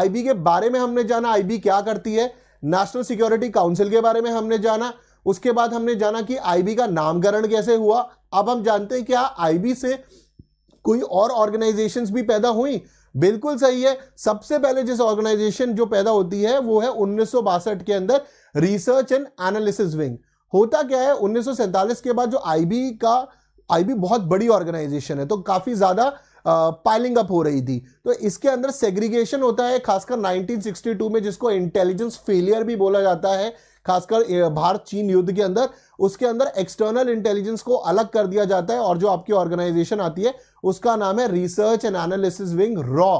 S1: आईबी के बारे में हमने जाना आईबी क्या करती है नेशनल सिक्योरिटी काउंसिल के बारे में हमने जाना उसके बाद हमने जाना कि आईबी का नामकरण कैसे हुआ अब हम जानते हैं क्या आईबी से कोई और ऑर्गेनाइजेशंस भी पैदा हुई बिल्कुल सही है सबसे पहले जिस ऑर्गेनाइजेशन जो पैदा होती है वो है उन्नीस के अंदर रिसर्च एंड एनालिसिस विंग होता क्या है उन्नीस के बाद जो आईबी का आईबी बहुत बड़ी ऑर्गेनाइजेशन है तो काफी ज्यादा पाइलिंग अप हो रही थी तो इसके अंदर सेग्रीगेशन होता है खासकर 1962 में जिसको इंटेलिजेंस फेलियर भी बोला जाता है खासकर भारत चीन युद्ध के अंदर उसके अंदर एक्सटर्नल इंटेलिजेंस को अलग कर दिया जाता है और जो आपकी ऑर्गेनाइजेशन आती है उसका नाम है रिसर्च एंड एनालिसिस विंग रॉ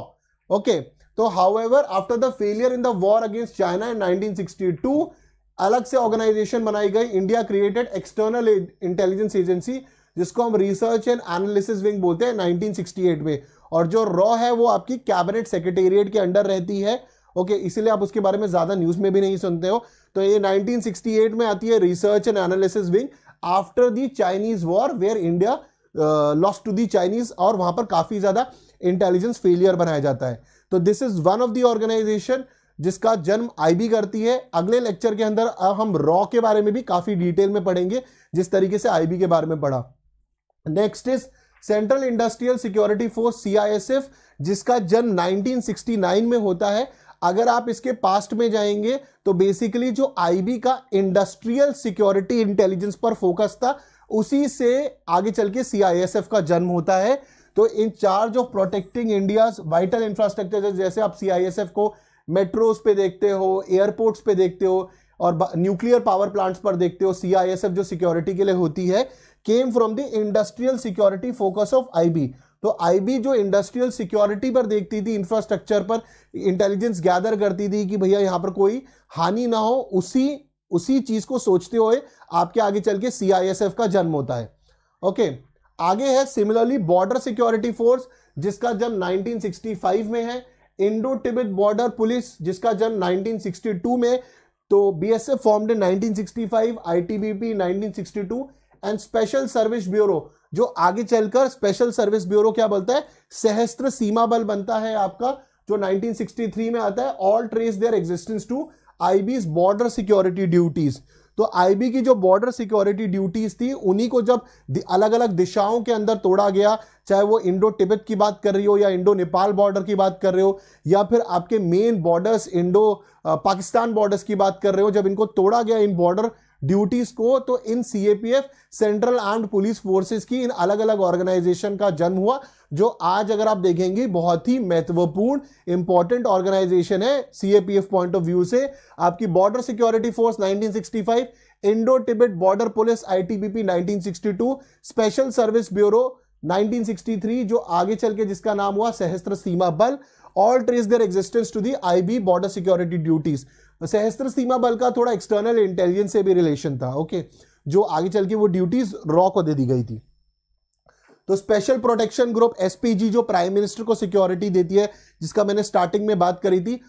S1: ओके तो however after the failure in the war against China in nineteen अलग से ऑर्गेनाइजेशन बनाई गई India created external intelligence agency जिसको हम रिसर्च एंड एनालिसिस विंग बोलते हैं 1968 में और जो रॉ है वो आपकी कैबिनेट सेक्रेटेरिएट के अंडर रहती है ओके इसीलिए आप उसके बारे में ज़्यादा न्यूज़ में भी नहीं सुनते हो तो ये 1968 में आती है research and analysis wing after the Chinese war where India lost to the Chinese और वहां पर काफी ज्यादा इंटेलिजेंस फेलियर बनाया जाता है तो this is one of the organisation जिसका जन्म आईबी करती है अगले लेक्चर के अंदर हम रॉ के बारे में भी काफी डिटेल में पढ़ेंगे जिस तरीके से आईबी के बारे में पढ़ा next is central industrial security force CISF जिसका जन्म 1969 में होता है अगर आप इसके पास्ट में जाएंगे तो बेसिकली जो आईबी का इंडस्ट्रियल सिक्योरिटी इंटेलिजेंस पर फोकस था उसी से आगे चल के सीआईएसएफ का जन्म होता है तो in charge of protecting India vital infrastructure जैसे आप सीआईएसएफ को मेट्रोज पे देखते हो एयरपोर्ट्स पे देखते हो और न्यूक्लियर पावर प्लांट्स पर देखते हो सीआईएसएफ जो सिक्योरिटी के लिए होती है came from the industrial security focus of IB तो आईबी जो इंडस्ट्रियल सिक्योरिटी पर देखती थी इंफ्रास्ट्रक्चर पर इंटेलिजेंस गैदर करती थी कि भैया यहां पर कोई हानि ना हो उसी उसी चीज को सोचते हुए आपके आगे चल के सीआईएसएफ का जन्म होता है ओके आगे है सिमिलरली बॉर्डर सिक्योरिटी फोर्स जिसका जन्म नाइनटीन में है इंडो टिबिट बॉर्डर पुलिस जिसका जन्म नाइनटीन में तो B S BSF formed in 1965 sixty two and special service bureau जो आगे चलकर स्पेशल सर्विस ब्यूरो क्या बोलता है सहस्त्र सीमा बल बनता है आपका जो 1963 में आता है all trace their existence to IB border security duties तो आईबी की जो बॉर्डर सिक्योरिटी ड्यूटीज थी उन्हीं को जब अलग अलग दिशाओं के अंदर तोड़ा गया चाहे वो इंडो टिबेट की बात कर रही हो या इंडो नेपाल बॉर्डर की बात कर रहे हो या फिर आपके main borders Indo Pakistan borders की बात कर रहे हो जब इनको तोड़ा गया इन बॉर्डर ड्यूटीज को तो इन CAPF central armed police forces की इन अलग अलग ऑर्गेनाइजेशन का जन्म हुआ जो आज अगर आप देखेंगे बहुत ही महत्वपूर्ण इंपॉर्टेंट ऑर्गेनाइजेशन है सीएपीएफ पॉइंट ऑफ व्यू से आपकी border security force 1965 Indo Tibet border police ITBP 1962 special service bureau 1963 जो आगे चल के जिसका नाम हुआ Sashastra Seema Bal all trace their existence to the IB border security duties Sashastra Seema बल का थोड़ा एक्सटर्नल इंटेलिजेंस से भी रिलेशन था ओके जो आगे चल के वो ड्यूटीज रॉ को दे दी गई थी तो स्पेशल प्रोटेक्शन ग्रुप एसपीजी जो प्राइम मिनिस्टर को सिक्योरिटी देती है जिसका मैंने स्टार्टिंग में बात करी थी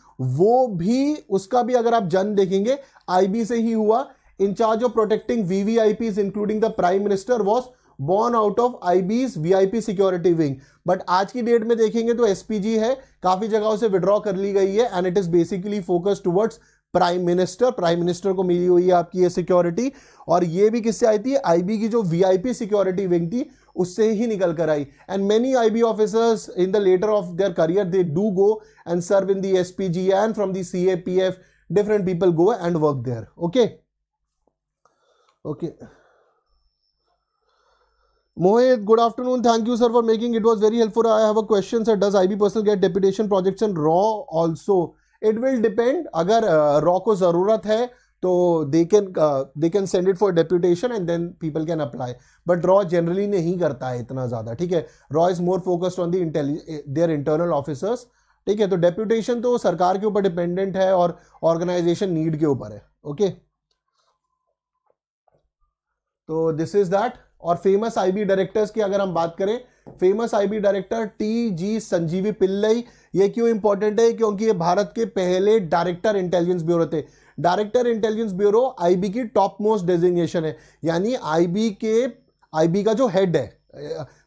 S1: वो भी उसका भी अगर आप जन देखेंगे आईबी से ही हुआ in-charge of protecting VVIP including the prime minister was born out of IB's VIP security wing but आज की डेट में देखेंगे तो एसपीजी है काफी जगहों से विड्रॉ कर ली गई है and it is basically focus towards prime minister prime minister को मिली हुई है आपकी ये सिक्योरिटी और ये भी किससे आई थी आईबी की जो वीआईपी सिक्योरिटी विंग थी उससे ही निकल कर आई and many IB officers in the later of their career they do go and serve in the S and from the C A P F different people go and work there okay okay Mohit good afternoon thank you sir for making it was very helpful I have a question sir does I B personal get deputation project in रॉ also it will depend अगर raw को ज़रूरत है तो they can they can send it for deputation and then people can apply but रॉ generally नहीं करता है इतना ज़्यादा ठीक है रॉ is more focused on the their internal officers ठीक है तो डेप्यूटेशन तो सरकार के ऊपर डिपेंडेंट है और ऑर्गेनाइजेशन नीड के ऊपर है ओके तो दिस इज दैट और फेमस आईबी डायरेक्टर्स की अगर हम बात करें famous IB director T G Sanjeevi Pillai ये क्यों इंपॉर्टेंट है क्योंकि ये भारत के पहले डायरेक्टर इंटेलिजेंस ब्यूरो थे डायरेक्टर इंटेलिजेंस ब्यूरो आईबी की टॉप मोस्ट डेजिग्नेशन है यानी आईबी के आईबी का जो हेड है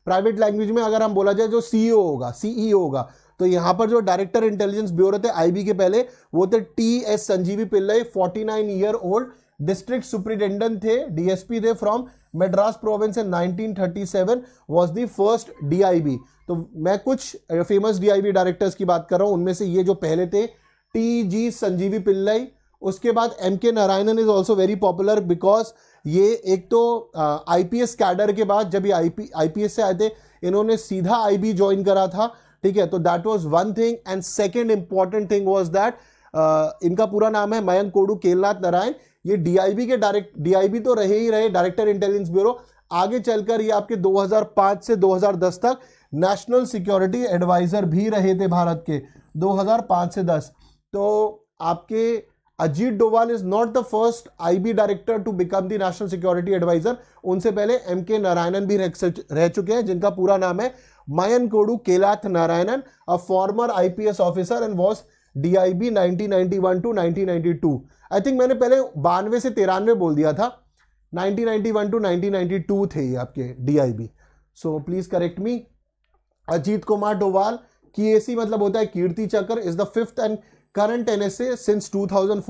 S1: प्राइवेट लैंग्वेज में अगर हम बोला जाए जो सीईओ e होगा सीईओ e होगा तो यहां पर जो डायरेक्टर इंटेलिजेंस ब्यूरो थे आईबी के पहले वो थे T S Sanjeevi Pillai nine year old district superintendent थे डीएसपी थे from Madras province in 1937 was the first DIB तो मैं कुछ फेमस डीआईबी डायरेक्टर्स की बात कर रहा हूँ उनमें से ये जो पहले थे टी जी संजीवी पिल्लई उसके बाद M K Narayanan is also very popular because ये एक तो आई पी एस कैडर के बाद जब ये I P I P S से आए थे इन्होंने सीधा आई बी ज्वाइन करा था ठीक है तो that was one thing and second important thing was that इनका पूरा नाम है मयंक कोडू केलनाथ नारायण ये डीआईबी के डायरेक्ट डीआईबी तो रहे ही रहे डायरेक्टर इंटेलिजेंस ब्यूरो आगे चलकर ये आपके 2005 से 2010 तक नेशनल सिक्योरिटी एडवाइजर भी रहे थे भारत के 2005 से 10 तो आपके Ajit Doval is not the first IB director to become the national security adviser उनसे पहले एम के नारायणन भी रह चुके हैं जिनका पूरा नाम है Mayankote Kelath Narayanan a former IPS officer and was DIB one two two I think मैंने पहले बानवे से तिरानवे बोल दिया था 1991 टू 1992 थे ये आपके DIB so please correct me Ajit Kumar Doval की एसी मतलब होता है Kirti Chakra is the fifth and current N S since two thousand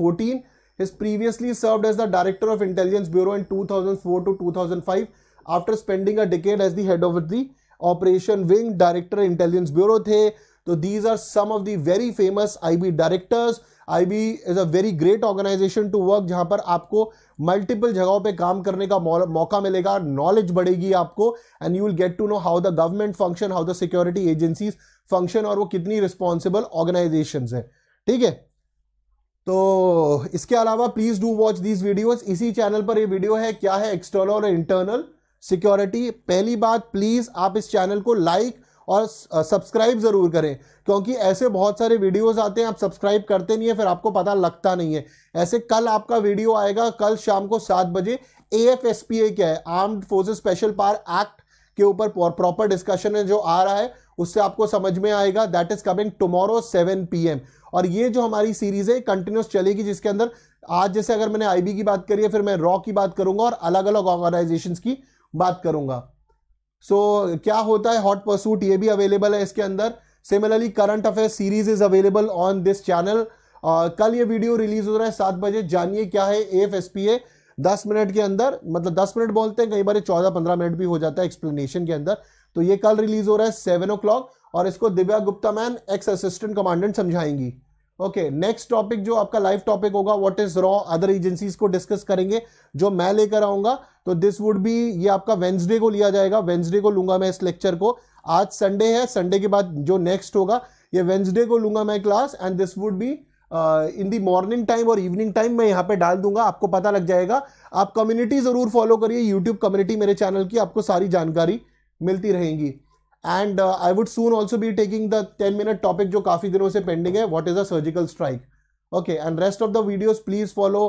S1: previously serve as the director of intelligence bureau in 2004 to 2005 after spending a decade as head of the operation wing director intelligence bureau थे तो these are some of the very famous I directors IB is a very great organisation to work जहां पर आपको multiple जगहों पे काम करने का मौका मिलेगा नॉलेज बढ़ेगी आपको and you will get to know how the government function how the security agencies function और वो कितनी रिस्पॉन्सिबल ऑर्गेनाइजेशन है ठीक है तो इसके अलावा please do watch these videos इसी चैनल पर ये वीडियो है क्या है एक्सटर्नल और इंटरनल सिक्योरिटी पहली बात प्लीज़ आप इस चैनल को लाइक like, और सब्सक्राइब ज़रूर करें क्योंकि ऐसे बहुत सारे वीडियोस आते हैं आप सब्सक्राइब करते नहीं है फिर आपको पता लगता नहीं है ऐसे कल आपका वीडियो आएगा कल शाम को सात बजे A F S P A क्या है armed forces special power act के ऊपर प्रॉपर डिस्कशन है जो आ रहा है उससे आपको समझ में आएगा that is coming tomorrow seven P और ये जो हमारी सीरीज है कंटिन्यूस चलेगी जिसके अंदर आज जैसे अगर मैंने आईबी की बात करी है फिर मैं रॉ की बात करूंगा और अलग अलग ऑर्गेनाइजेशन की बात करूंगा सो so, क्या होता है हॉट परसूट ये भी अवेलेबल है इसके अंदर similarly current affair series is available on this channel कल ये वीडियो रिलीज हो रहा है सात बजे जानिए क्या है एफ एस पी ए दस मिनट के अंदर मतलब दस मिनट बोलते हैं कई बार चौदह पंद्रह मिनट भी हो जाता है एक्सप्लेनेशन के अंदर तो ये कल रिलीज हो रहा है सेवन ओ क्लॉक और इसको Divya Gupta man ex assistant commandant समझाएंगी ओके नेक्स्ट टॉपिक जो आपका लाइव टॉपिक होगा व्हाट इज रॉ अदर एजेंसीज को डिस्कस करेंगे जो मैं लेकर आऊंगा तो दिस वुड बी ये आपका वेंसडे को लिया जाएगा वेंसडे को लूंगा मैं इस लेक्चर को आज संडे है संडे के बाद जो नेक्स्ट होगा ये वेंसडे को लूंगा मैं class and this would be in the morning time और इवनिंग टाइम मैं यहाँ पे डाल दूंगा आपको पता लग जाएगा आप कम्युनिटी ज़रूर फॉलो करिए यूट्यूब कम्युनिटी मेरे चैनल की आपको सारी जानकारी मिलती रहेंगी and I would soon also be taking the ten minute topic जो काफ़ी दिनों से पेंडिंग है what is a surgical strike okay and rest of the videos please follow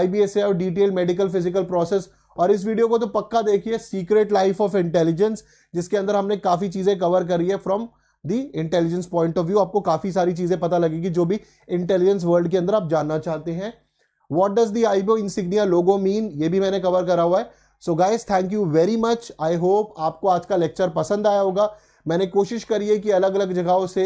S1: I B S A detail medical physical process और इस video को तो पक्का देखिए सीक्रेट लाइफ ऑफ इंटेलिजेंस जिसके अंदर हमने काफ़ी चीज़ें कवर करी है from the intelligence point of view आपको काफ़ी सारी चीज़ें पता लगेगी जो भी इंटेलिजेंस वर्ल्ड के अंदर आप जानना चाहते हैं what does the IB insignia logo mean ये भी मैंने कवर करा हुआ है so guys thank you very much I hope आपको आज का लेक्चर पसंद आया होगा मैंने कोशिश करी है कि अलग अलग जगहों से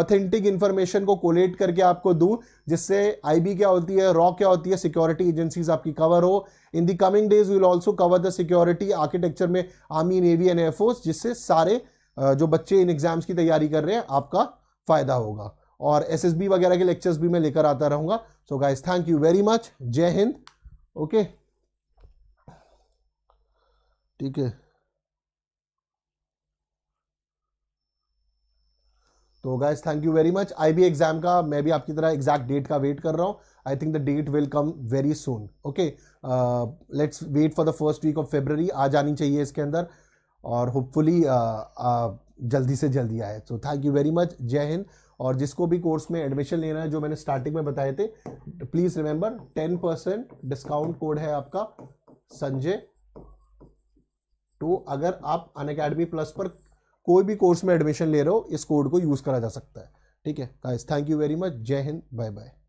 S1: ऑथेंटिक इन्फॉर्मेशन को कोलेट करके आपको दूं जिससे आईबी क्या होती है रॉ क्या होती है सिक्योरिटी एजेंसीज आपकी कवर हो in the coming days will also cover the security architecture में आर्मी नेवी एंड एयरफोर्स जिससे सारे जो बच्चे इन एग्जाम्स की तैयारी कर रहे हैं आपका फायदा होगा और एस वगैरह के लेक्चर्स भी मैं लेकर आता रहूंगा so guys thank you very much Jai Hind okay ठीक है तो guys thank you very much I B exam का मैं भी आपकी तरह एग्जैक्ट डेट का वेट कर रहा हूँ I think the date will come very soon okay let's wait for the first week of February आ जानी चाहिए इसके अंदर और होपफुली uh, uh, जल्दी से जल्दी आए so thank you very much Jai Hind और जिसको भी कोर्स में एडमिशन लेना है जो मैंने स्टार्टिंग में बताए थे please remember ten percent discount code है आपका संजय टू अगर आप अन अकेडमी प्लस पर कोई भी कोर्स में एडमिशन ले रहे हो इस कोड को यूज़ करा जा सकता है ठीक है guys thank you very much Jai Hind bye bye